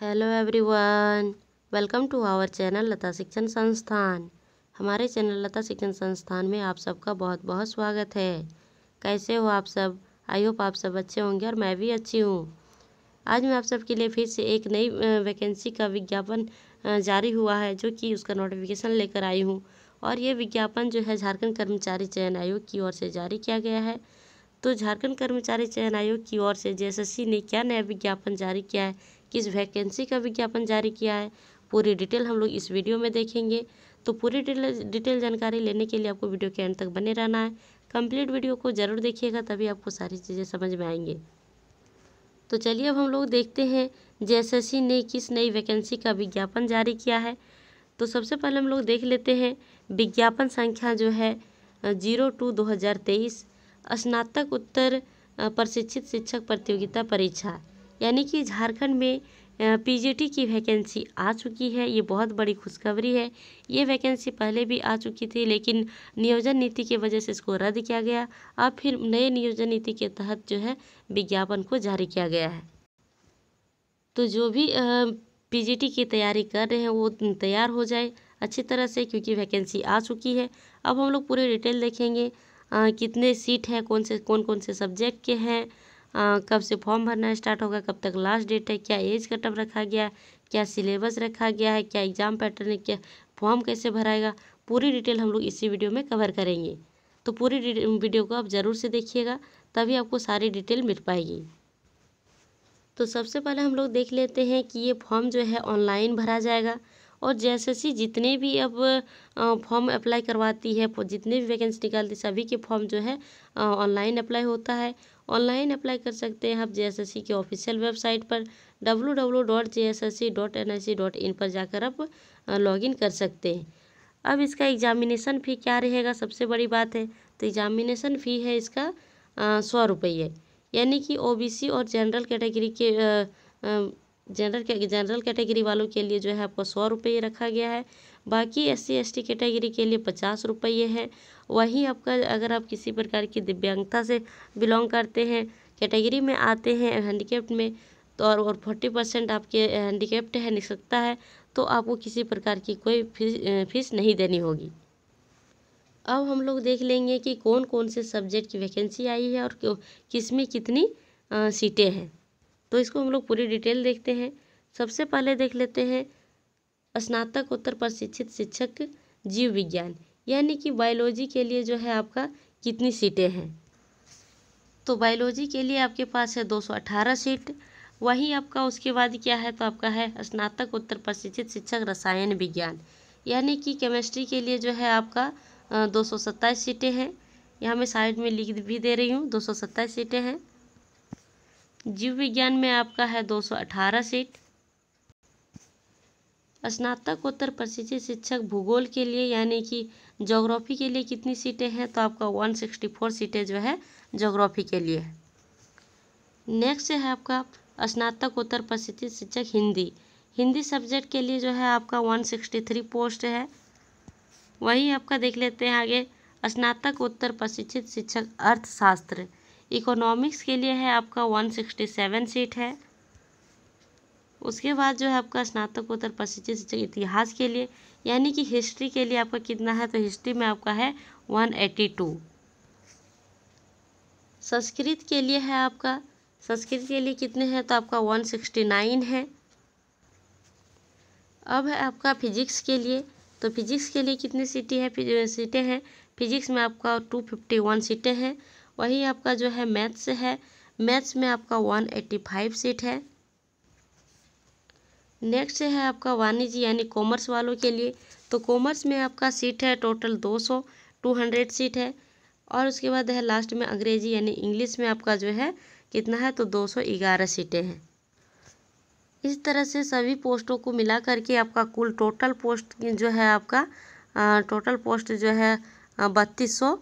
hello everyone welcome to our channel Lata Shikshan Sansthan हमारे channel Lata Shikshan संस्थान में आप सबका बहुत बहुत स्वागत है कैसे हो आप सब आई होप आप सब अच्छे होंगे और मैं भी अच्छी हूँ आज मैं आप सबके लिए फिर से एक नई वैकेंसी का विज्ञापन जारी हुआ है जो कि उसका नोटिफिकेशन लेकर आई हूँ और ये विज्ञापन जो है झारखंड कर्मचारी चयन आयोग की ओर से जारी किया गया है तो झारखंड कर्मचारी चयन आयोग की ओर से जे ने क्या नया विज्ञापन जारी किया है किस वैकेंसी का विज्ञापन जारी किया है पूरी डिटेल हम लोग इस वीडियो में देखेंगे तो पूरी डिटेल जानकारी लेने के लिए आपको वीडियो के एंड तक बने रहना है कंप्लीट वीडियो को ज़रूर देखिएगा तभी आपको सारी चीज़ें समझ में आएंगे तो चलिए अब हम लोग देखते हैं जे ने किस नई वैकेंसी का विज्ञापन जारी किया है तो सबसे पहले हम लोग देख लेते हैं विज्ञापन संख्या जो है जीरो टू दो हज़ार तेईस स्नातक उत्तर प्रशिक्षित शिक्षक प्रतियोगिता परीक्षा यानी कि झारखंड में पीजीटी की वैकेंसी आ चुकी है ये बहुत बड़ी खुशखबरी है ये वैकेंसी पहले भी आ चुकी थी लेकिन नियोजन नीति की वजह से इसको रद्द किया गया अब फिर नए नियोजन नीति के तहत जो है विज्ञापन को जारी किया गया है तो जो भी पीजीटी की तैयारी कर रहे हैं वो तैयार हो जाए अच्छी तरह से क्योंकि वैकेंसी आ चुकी है अब हम लोग पूरी डिटेल देखेंगे आ, कितने सीट हैं कौन से कौन कौन से सब्जेक्ट के हैं कब से फॉर्म भरना स्टार्ट होगा कब तक लास्ट डेट है क्या एज कटअप रखा गया है क्या सिलेबस रखा गया है क्या एग्ज़ाम पैटर्न है क्या फॉर्म कैसे भराएगा पूरी डिटेल हम लोग इसी वीडियो में कवर करेंगे तो पूरी वीडियो को आप ज़रूर से देखिएगा तभी आपको सारी डिटेल मिल पाएगी तो सबसे पहले हम लोग देख लेते हैं कि ये फॉर्म जो है ऑनलाइन भरा जाएगा और जैसे जितने भी अब फॉर्म अप्लाई करवाती है जितने भी वैकेंसी निकालती सभी के फॉर्म जो है ऑनलाइन अप्लाई होता है ऑनलाइन अप्लाई कर सकते हैं आप जेएसएससी के ऑफिशियल वेबसाइट पर इन पर जाकर आप लॉगिन कर सकते हैं अब इसका एग्जामिनेशन फ़ी क्या रहेगा सबसे बड़ी बात है तो एग्जामिनेशन फ़ी है इसका सौ रुपये यानी कि ओबीसी और जनरल कैटेगरी के जनरल जनरल कैटेगरी वालों के लिए जो है आपको सौ रुपये रखा गया है बाकी S C S T category के लिए पचास रुपये है वहीं आपका अगर आप किसी प्रकार की दिव्यांगता से बिलोंग करते हैं कैटेगरी में आते हैं हैंडीकेप्ट में तो और और फोर्टी परसेंट आपके हैंडीकेप्ट है सकता है तो आपको किसी प्रकार की कोई फीस फीस नहीं देनी होगी अब हम लोग देख लेंगे कि कौन कौन से सब्जेक्ट की वैकेंसी आई है और किस में कितनी सीटें हैं तो इसको हम लोग पूरी डिटेल देखते हैं सबसे पहले देख लेते हैं स्नातकोत्तर प्रशिक्षित शिक्षक जीव विज्ञान यानी कि बायोलॉजी के लिए जो है आपका कितनी सीटें हैं तो बायोलॉजी के लिए आपके पास है 218 सीट वहीं आपका उसके बाद क्या है तो आपका है स्नातक उत्तर प्रशिक्षित शिक्षक रसायन विज्ञान यानी कि केमिस्ट्री के लिए जो है आपका दो सौ सत्ताईस सीटें हैं यहाँ मैं साइड में लिख भी दे रही हूँ दो सौ सीटें हैं जीव विज्ञान में आपका है दो सौ अठारह सीट स्नातकोत्तर प्रशिक्षित शिक्षक भूगोल के लिए यानी कि जोग्राफ़ी के लिए कितनी सीटें हैं तो आपका वन सिक्सटी फोर सीटें जो है जोग्राफ़ी के लिए है नेक्स्ट है आपका स्नातकोत्तर प्रशिक्षित शिक्षक हिंदी हिंदी सब्जेक्ट के लिए जो है आपका वन सिक्सटी थ्री पोस्ट है वहीं आपका देख लेते हैं आगे स्नातक उत्तर प्रशिक्षित शिक्षक अर्थशास्त्र इकोनॉमिक्स के लिए है आपका वन सिक्सटी सेवन सीट है उसके बाद जो है आपका स्नातकोत्तर प्रशिक्षित शिक्षक इतिहास के लिए यानी कि हिस्ट्री के लिए आपका कितना है तो हिस्ट्री में आपका है वन एट्टी टू संस्कृत के लिए है आपका संस्कृत के लिए कितने हैं तो आपका वन सिक्सटी नाइन है अब है आपका फिजिक्स के लिए तो फिजिक्स के लिए कितनी सीटें हैं सीटें हैं फिजिक्स में आपका टू फिफ्टी वन सीटें हैं वही आपका जो है मैथ्स है मैथ्स में आपका वन एट्टी फाइव सीट है नेक्स्ट है आपका वाणिज्य यानी कॉमर्स वालों के लिए तो कॉमर्स में आपका सीट है टोटल दो सौ टू हंड्रेड सीट है और उसके बाद है लास्ट में अंग्रेजी यानी इंग्लिश में आपका जो है कितना है तो दो सौ ग्यारह सीटें हैं इस तरह से सभी पोस्टों को मिला करके आपका कुल टोटल पोस्ट जो है आपका आ, टोटल पोस्ट जो है बत्तीस सौ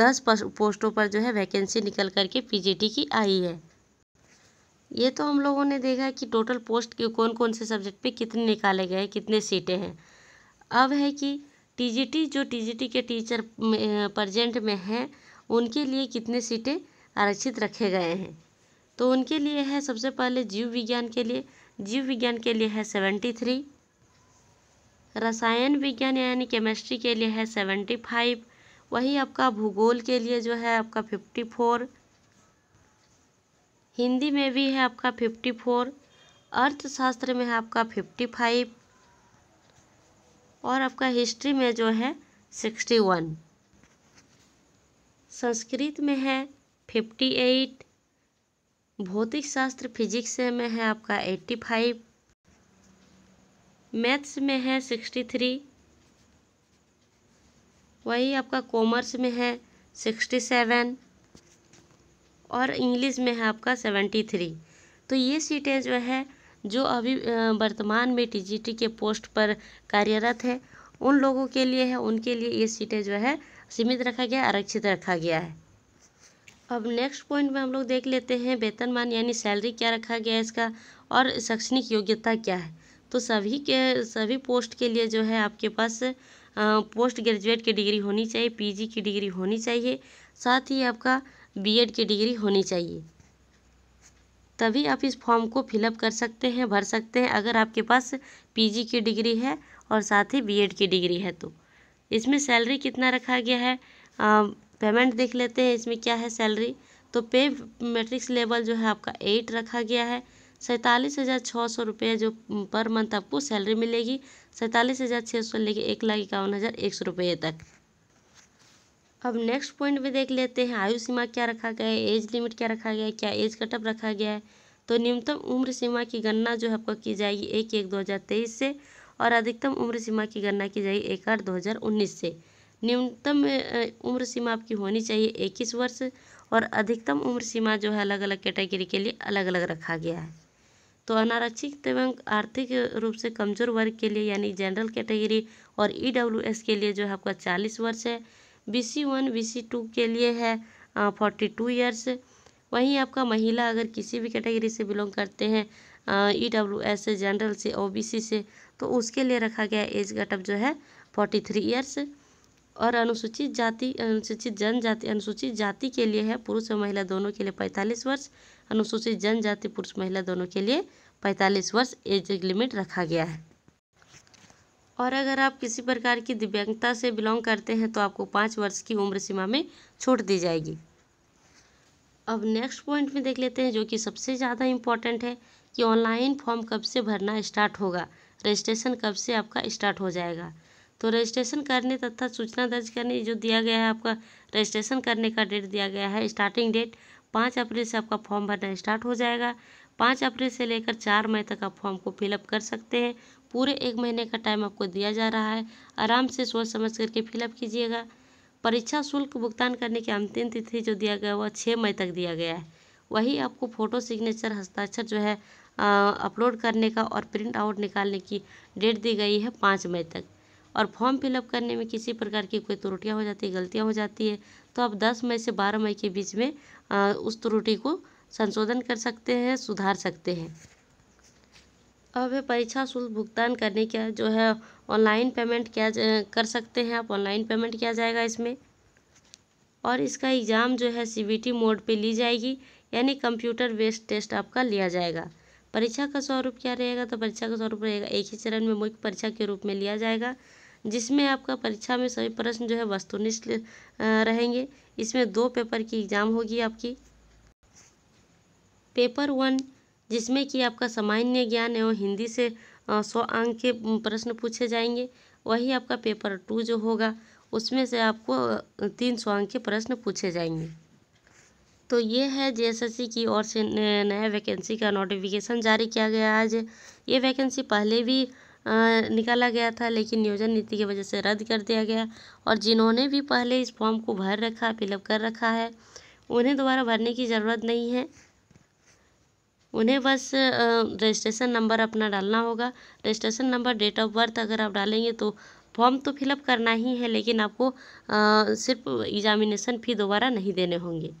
दस पोस्टों पर जो है वैकेंसी निकल करके पी की आई है ये तो हम लोगों ने देखा है कि टोटल पोस्ट के कौन कौन से सब्जेक्ट पे कितने निकाले गए कितने सीटें हैं अब है कि टीजीटी जो टीजीटी के टीचर प्रजेंट में हैं उनके लिए कितने सीटें आरक्षित रखे गए हैं तो उनके लिए है सबसे पहले जीव विज्ञान के लिए जीव विज्ञान के लिए है सेवेंटी थ्री रसायन विज्ञान यानी केमिस्ट्री के लिए है सेवेंटी फाइव वही आपका भूगोल के लिए जो है आपका फिफ्टी फोर हिंदी में भी है आपका फिफ्टी फोर अर्थशास्त्र में है आपका फिफ्टी फाइव और आपका हिस्ट्री में जो है सिक्सटी वन संस्कृत में है फिफ्टी एट भौतिक शास्त्र फिजिक्स में है आपका एट्टी फाइव मैथ्स में है सिक्सटी थ्री वही आपका कॉमर्स में है सिक्सटी सेवन और इंग्लिश में है आपका सेवेंटी थ्री तो ये सीटें जो है जो अभी वर्तमान में टीजीटी के पोस्ट पर कार्यरत है उन लोगों के लिए है उनके लिए ये सीटें जो है सीमित रखा गया आरक्षित रखा गया है अब नेक्स्ट पॉइंट में हम लोग देख लेते हैं वेतनमान यानी सैलरी क्या रखा गया है इसका और शैक्षणिक योग्यता क्या है तो सभी के सभी पोस्ट के लिए जो है आपके पास पोस्ट ग्रेजुएट की डिग्री होनी चाहिए पीजी की डिग्री होनी चाहिए साथ ही आपका बीएड की डिग्री होनी चाहिए तभी आप इस फॉर्म को फिलअप कर सकते हैं भर सकते हैं अगर आपके पास पीजी की डिग्री है और साथ ही बीएड की डिग्री है तो इसमें सैलरी कितना रखा गया है आ, पेमेंट देख लेते हैं इसमें क्या है सैलरी तो पे मैट्रिक्स लेवल जो है आपका एट रखा गया है सैंतालीस हज़ार छः सौ रुपये जो पर मंथ आपको सैलरी मिलेगी सैंतालीस हज़ार छः सौ लेके एक लाख इक्यावन हज़ार एक सौ रुपये तक अब नेक्स्ट पॉइंट में देख लेते हैं आयु सीमा क्या रखा गया है एज लिमिट क्या रखा गया है क्या एज कटअप रखा गया है तो न्यूनतम उम्र सीमा की गणना जो है आपको की जाएगी एक एक दो हज़ार तेईस से और अधिकतम उम्र सीमा की गणना की जाएगी एक आठ दो हज़ार उन्नीस से न्यूनतम उम्र सीमा आपकी होनी चाहिए इक्कीस वर्ष और अधिकतम उम्र सीमा जो है अलग अलग कैटेगरी के लिए अलग अलग रखा गया है तो अनारक्षित एवं आर्थिक रूप से कमजोर वर्ग के लिए यानी जनरल कैटेगरी और ई e के लिए जो है आपका चालीस वर्ष है B C one B C two के लिए है फोर्टी टू ईयर्स वहीं आपका महिला अगर किसी भी कैटेगरी से बिलोंग करते हैं ई डब्ल्यू एस से जनरल से ओ बी सी से तो उसके लिए रखा गया एज कटअप जो है फोर्टी थ्री ईयर्स और अनुसूचित जाति अनुसूचित जनजाति अनुसूचित जाति के लिए है पुरुष और महिला दोनों के लिए पैंतालीस वर्ष अनुसूचित जनजाति पुरुष महिला दोनों के लिए पैंतालीस वर्ष एज लिमिट रखा गया है और अगर आप किसी प्रकार की दिव्यांगता से बिलोंग करते हैं तो आपको पाँच वर्ष की उम्र सीमा में छूट दी जाएगी अब नेक्स्ट पॉइंट में देख लेते हैं जो कि सबसे ज़्यादा इम्पॉर्टेंट है कि ऑनलाइन फॉर्म कब से भरना स्टार्ट होगा रजिस्ट्रेशन कब से आपका स्टार्ट हो जाएगा तो रजिस्ट्रेशन करने तथा सूचना दर्ज करने जो दिया गया है आपका रजिस्ट्रेशन करने का डेट दिया गया है स्टार्टिंग डेट पाँच अप्रैल से आपका फॉर्म भरना स्टार्ट हो जाएगा पाँच अप्रैल से लेकर चार मई तक आप फॉर्म को फिलअप कर सकते हैं पूरे एक महीने का टाइम आपको दिया जा रहा है आराम से सोच समझ करके फिलअप कीजिएगा परीक्षा शुल्क भुगतान करने की अंतिम तिथि जो दिया गया वह छः मई तक दिया गया है वही आपको फ़ोटो सिग्नेचर हस्ताक्षर जो है अपलोड करने का और प्रिंट आउट निकालने की डेट दी गई है पाँच मई तक और फॉर्म फिलअप करने में किसी प्रकार की कोई त्रुटियाँ हो जाती है गलतियाँ हो जाती है तो आप दस मई से बारह मई के बीच में उस त्रुटि को संशोधन कर सकते हैं सुधार सकते हैं अब है परीक्षा शुल्क भुगतान करने का जो है ऑनलाइन पेमेंट किया कर सकते हैं आप ऑनलाइन पेमेंट किया जाएगा इसमें और इसका एग्ज़ाम जो है सीबीटी मोड पे ली जाएगी यानी कंप्यूटर बेस्ड टेस्ट आपका लिया जाएगा परीक्षा का स्वरूप क्या रहेगा तो परीक्षा का स्वरूप रहेगा एक ही चरण में मुख्य परीक्षा के रूप में लिया जाएगा जिसमें आपका परीक्षा में सभी प्रश्न जो है वस्तुनिष्ठ रहेंगे इसमें दो पेपर की एग्ज़ाम होगी आपकी पेपर वन जिसमें कि आपका सामान्य ज्ञान एवं हिंदी से सौ अंक के प्रश्न पूछे जाएंगे वही आपका पेपर टू जो होगा उसमें से आपको तीन सौ अंक के प्रश्न पूछे जाएंगे तो ये है जे की ओर से नया वैकेंसी का नोटिफिकेशन जारी किया गया आज ये वैकेंसी पहले भी निकाला गया था लेकिन नियोजन नीति की वजह से रद्द कर दिया गया और जिन्होंने भी पहले इस फॉर्म को भर रखा फिलअप कर रखा है उन्हें दोबारा भरने की ज़रूरत नहीं है उन्हें बस रजिस्ट्रेशन नंबर अपना डालना होगा registration number date of birth अगर आप डालेंगे तो फॉर्म तो फिलअप करना ही है लेकिन आपको आ, सिर्फ एग्ज़ामिनेसन फ़ी दोबारा नहीं देने होंगे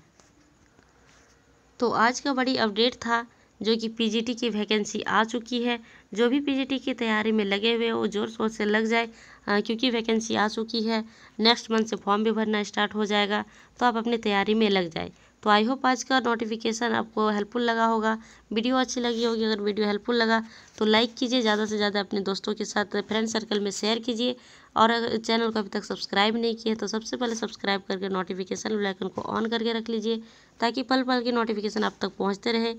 तो आज का बड़ी अपडेट था जो कि पीजीटी की वैकेंसी आ चुकी है जो भी पीजीटी की तैयारी में लगे हुए वो ज़ोर शोर से लग जाए आ, क्योंकि वैकेंसी आ चुकी है नेक्स्ट मंथ से फॉर्म भी भरना स्टार्ट हो जाएगा तो आप अपनी तैयारी में लग जाए तो आई होप आज का नोटिफिकेशन आपको हेल्पफुल लगा होगा वीडियो अच्छी लगी होगी अगर वीडियो हेल्पफुल लगा तो लाइक कीजिए ज़्यादा से ज़्यादा अपने दोस्तों के साथ फ्रेंड सर्कल में शेयर कीजिए और अगर चैनल को अभी तक सब्सक्राइब नहीं किया तो सबसे पहले सब्सक्राइब करके नोटिफिकेशन लाइकन को ऑन करके रख लीजिए ताकि पल पल की नोटिफिकेशन आप तक पहुँचते रहे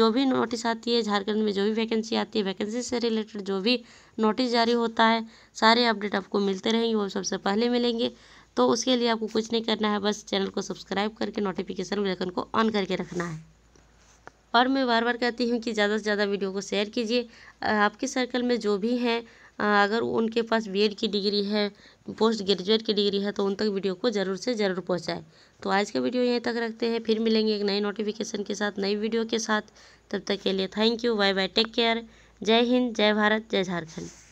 जो भी नोटिस आती है झारखंड में जो भी वैकेंसी आती है वैकेंसी से रिलेटेड जो भी नोटिस जारी होता है सारे अपडेट आपको मिलते रहेंगे वो सबसे पहले मिलेंगे तो उसके लिए आपको कुछ नहीं करना है बस चैनल को सब्सक्राइब करके नोटिफिकेशन बेलकन को ऑन करके रखना है और मैं बार बार कहती हूँ कि ज़्यादा से ज़्यादा वीडियो को शेयर कीजिए आपके सर्कल में जो भी हैं अगर उनके पास बी की डिग्री है पोस्ट ग्रेजुएट की डिग्री है तो उन तक वीडियो को ज़रूर से ज़रूर पहुँचाएँ तो आज का वीडियो यहीं तक रखते हैं फिर मिलेंगे एक नई नोटिफिकेशन के साथ नई वीडियो के साथ तब तक के लिए thank you bye bye take care जय हिंद जय भारत जय झारखंड